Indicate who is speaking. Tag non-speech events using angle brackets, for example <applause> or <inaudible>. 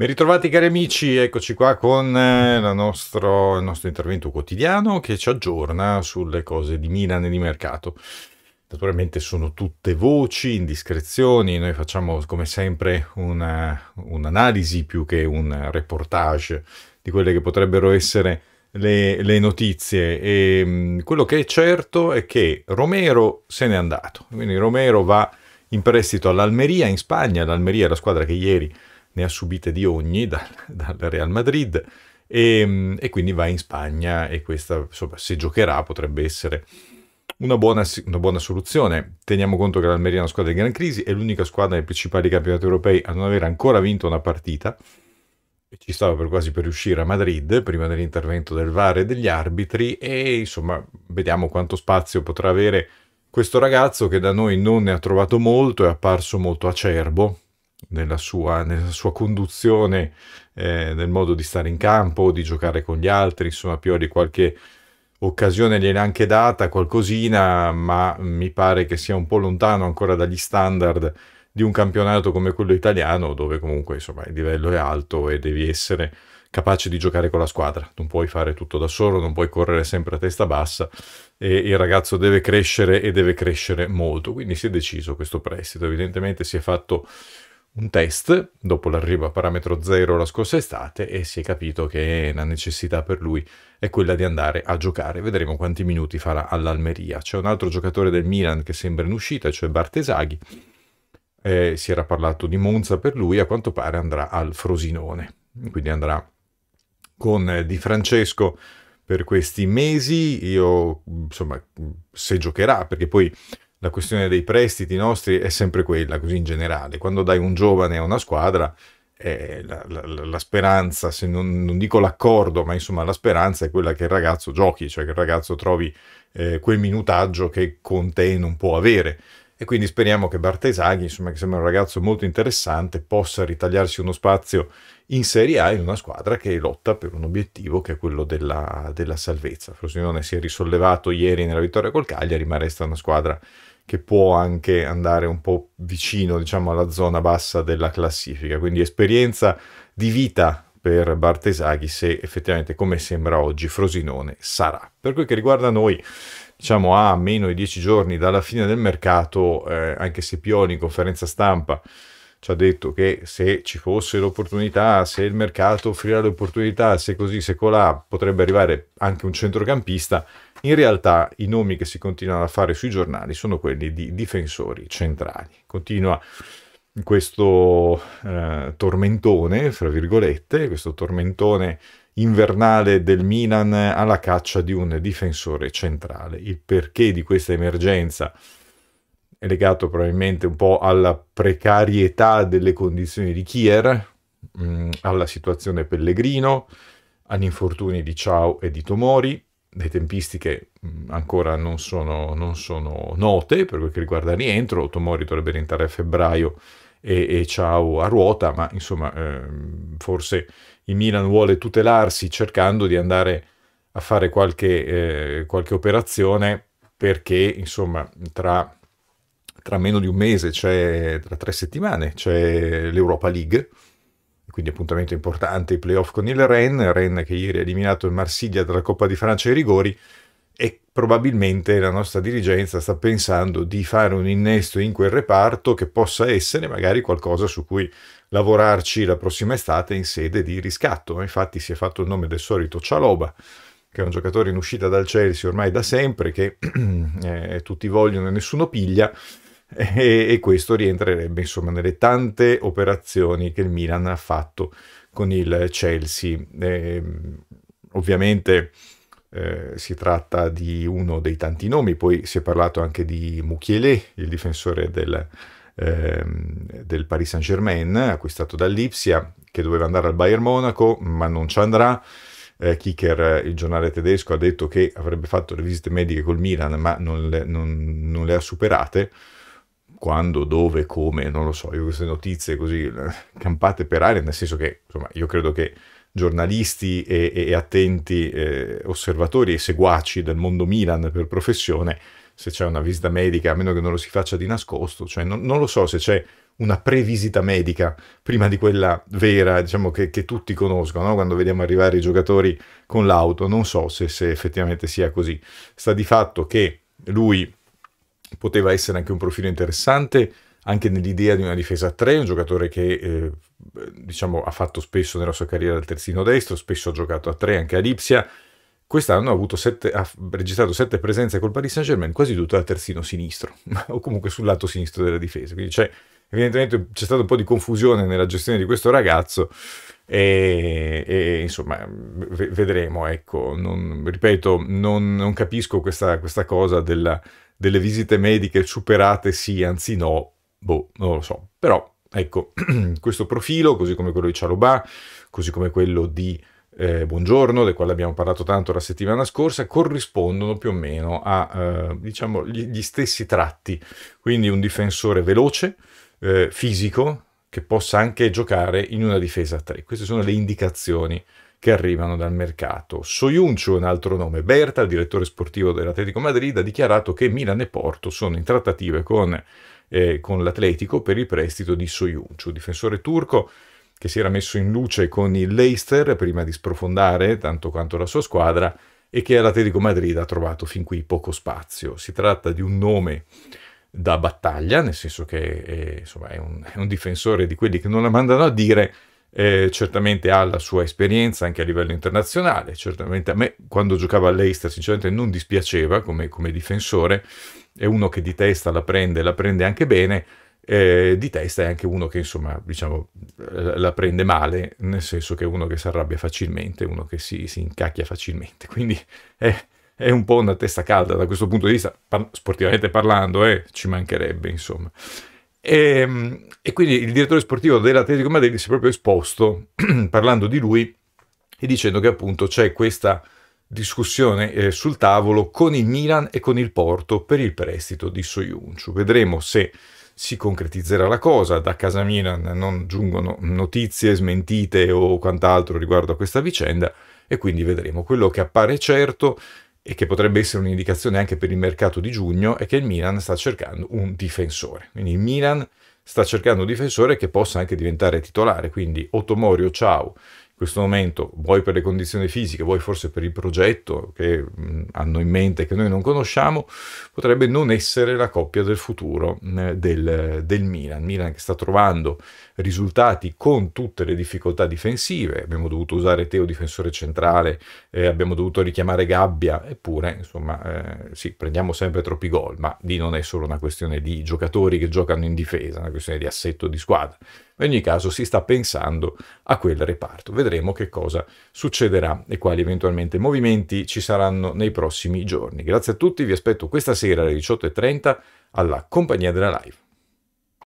Speaker 1: Ben ritrovati cari amici, eccoci qua con eh, nostro, il nostro intervento quotidiano che ci aggiorna sulle cose di Milan e di mercato. Naturalmente sono tutte voci, indiscrezioni, noi facciamo come sempre un'analisi più che un reportage di quelle che potrebbero essere le, le notizie e mm, quello che è certo è che Romero se n'è andato, quindi Romero va in prestito all'Almeria in Spagna, l'Almeria è la squadra che ieri ne ha subite di ogni dal, <laughs> dal Real Madrid e, ehm, e, quindi va in Spagna e questa, insomma, se giocherà potrebbe essere una buona, una buona, soluzione. Teniamo conto che l'Almeria è una squadra in gran crisi, è l'unica squadra nei principali campionati europei a non aver ancora vinto una partita. E ci stava per quasi per riuscire a Madrid, prima dell'intervento del VAR e degli arbitri, e insomma vediamo quanto spazio potrà avere questo ragazzo che da noi non ne ha trovato molto, è apparso molto acerbo, nella sua, nella sua conduzione, eh, nel modo di stare in campo, di giocare con gli altri, insomma Pioli qualche occasione gliene è anche data, qualcosina, ma mi pare che sia un po' lontano ancora dagli standard di un campionato come quello italiano, dove comunque insomma, il livello è alto e devi essere capace di giocare con la squadra, non puoi fare tutto da solo, non puoi correre sempre a testa bassa e il ragazzo deve crescere e deve crescere molto, quindi si è deciso questo prestito, evidentemente si è fatto un test dopo l'arrivo a parametro zero la scorsa estate e si è capito che la necessità per lui è quella di andare a giocare. Vedremo quanti minuti farà all'Almeria. C'è un altro giocatore del Milan che sembra in uscita, cioè Bartesaghi. Eh, si era parlato di Monza per lui, a quanto pare andrà al Frosinone. Quindi andrà con eh, Di Francesco per questi mesi. Io, insomma, se giocherà, perché poi la questione dei prestiti nostri è sempre quella, così in generale. Quando dai un giovane a una squadra, eh, la, la, la, speranza, se non, non dico l'accordo, ma insomma la speranza è quella che il ragazzo giochi, cioè che il ragazzo trovi eh, quel minutaggio che con te non può avere. E quindi speriamo che Bartesaghi, insomma, che sembra un ragazzo molto interessante, possa ritagliarsi uno spazio in Serie A in una squadra che lotta per un obiettivo che è quello della, della salvezza. Frosinone si è risollevato ieri nella vittoria col Cagliari, ma resta una squadra che può anche andare un po' vicino, diciamo, alla zona bassa della classifica. Quindi esperienza di vita per Bartesaghi se effettivamente come sembra oggi Frosinone sarà. Per quel che riguarda noi, diciamo a meno di dieci giorni dalla fine del mercato, eh, anche se Pioni in conferenza stampa ci ha detto che se ci fosse l'opportunità, se il mercato offrirà l'opportunità, se così, se colà, potrebbe arrivare anche un centrocampista, in realtà i nomi che si continuano a fare sui giornali sono quelli di difensori centrali. Continua questo eh, tormentone, fra virgolette, questo tormentone invernale del Milan alla caccia di un difensore centrale. Il perché di questa emergenza è legato probabilmente un po' alla precarietà delle condizioni di Kier, mh, mm, alla situazione Pellegrino, agli infortuni di Ciao e di Tomori. Le tempistiche mh, mm, ancora non sono, non sono note per quel che riguarda il rientro. Tomori dovrebbe rientrare a febbraio e, e ciao a ruota, ma insomma ehm, forse il Milan vuole tutelarsi cercando di andare a fare qualche, eh, qualche operazione perché insomma tra, tra meno di un mese, cioè tra tre settimane, c'è l'Europa League quindi appuntamento importante, i playoff con il Rennes, Rennes che ieri ha eliminato il Marsiglia dalla Coppa di Francia ai rigori, e probabilmente la nostra dirigenza sta pensando di fare un innesto in quel reparto che possa essere magari qualcosa su cui lavorarci la prossima estate in sede di riscatto. Infatti si è fatto il nome del solito Cialoba, che è un giocatore in uscita dal Chelsea ormai da sempre, che <clears throat> eh, tutti vogliono e nessuno piglia, e, e questo rientrerebbe insomma nelle tante operazioni che il Milan ha fatto con il Chelsea. Eh, ovviamente eh, si tratta di uno dei tanti nomi, poi si è parlato anche di Mukiele, il difensore del, ehm, del Paris Saint Germain, acquistato dall'Ipsia, che doveva andare al Bayern Monaco, ma non ci andrà. Eh, Kicker, il giornale tedesco, ha detto che avrebbe fatto le visite mediche col Milan, ma non le, non, non le ha superate. Quando, dove, come, non lo so, io queste notizie così eh, campate per aria, nel senso che insomma, io credo che giornalisti e, e attenti eh, osservatori e seguaci del mondo Milan per professione, se c'è una visita medica, a meno che non lo si faccia di nascosto, cioè non, non lo so se c'è una previsita medica prima di quella vera, diciamo che, che tutti conoscono, quando vediamo arrivare i giocatori con l'auto, non so se, se effettivamente sia così. Sta di fatto che lui poteva essere anche un profilo interessante anche nell'idea di una difesa a tre, un giocatore che eh, diciamo, ha fatto spesso nella sua carriera il terzino destro, spesso ha giocato a tre anche a Lipsia, quest'anno ha, sette, ha, registrato sette presenze col Paris Saint-Germain, quasi tutte al terzino sinistro, <laughs> o comunque sul lato sinistro della difesa, quindi c'è evidentemente c'è stata un po' di confusione nella gestione di questo ragazzo e, e insomma vedremo ecco non, ripeto non, non, capisco questa, questa cosa della, delle visite mediche superate sì anzi no Boh, non lo so. Però, ecco, <clears throat> questo profilo, così come quello di Cialobà, così come quello di eh, Buongiorno, del quale abbiamo parlato tanto la settimana scorsa, corrispondono più o meno a, eh, diciamo, gli, gli, stessi tratti. Quindi un difensore veloce, eh, fisico, che possa anche giocare in una difesa a tre. Queste sono le indicazioni che arrivano dal mercato. Soyuncu un altro nome. Berta, il direttore sportivo dell'Atletico Madrid, ha dichiarato che Milan e Porto sono in trattative con eh, con l'Atletico per il prestito di Soyuncu, difensore turco che si era messo in luce con il Leicester prima di sprofondare tanto quanto la sua squadra e che all'Atletico Madrid ha trovato fin qui poco spazio. Si tratta di un nome da battaglia, nel senso che è, insomma, è, un, è un difensore di quelli che non la mandano a dire, eh, certamente ha la sua esperienza anche a livello internazionale, certamente a me quando giocava all'Eister sinceramente non dispiaceva come, come, difensore, è uno che di testa la prende, la prende anche bene, eh, di testa è anche uno che insomma diciamo eh, la prende male, nel senso che è uno che si arrabbia facilmente, uno che si, si incacchia facilmente, quindi è, è, un po' una testa calda da questo punto di vista, par sportivamente parlando, eh, ci mancherebbe insomma. E, ehm, e quindi il direttore sportivo dell'Atletico Madrid si è proprio esposto <clears throat> parlando di lui e dicendo che appunto c'è questa discussione eh, sul tavolo con il Milan e con il Porto per il prestito di Soyuncu. Vedremo se si concretizzerà la cosa. Da casa Milan non giungono notizie smentite o quant'altro riguardo a questa vicenda e quindi vedremo. Quello che appare certo e che potrebbe essere un'indicazione anche per il mercato di giugno, è che il Milan sta cercando un difensore. Quindi il Milan sta cercando un difensore che possa anche diventare titolare, quindi Otomorio Ciao questo momento, vuoi per le condizioni fisiche, vuoi forse per il progetto che hanno in mente e che noi non conosciamo, potrebbe non essere la coppia del futuro del, del, Milan. Milan che sta trovando risultati con tutte le difficoltà difensive, abbiamo dovuto usare Teo difensore centrale, eh, abbiamo dovuto richiamare Gabbia, eppure insomma eh, sì, prendiamo sempre troppi gol, ma lì non è solo una questione di giocatori che giocano in difesa, è una questione di assetto di squadra in ogni caso si sta pensando a quel reparto. Vedremo che cosa succederà e quali eventualmente movimenti ci saranno nei prossimi giorni. Grazie a tutti, vi aspetto questa sera alle 18.30 alla Compagnia della Live.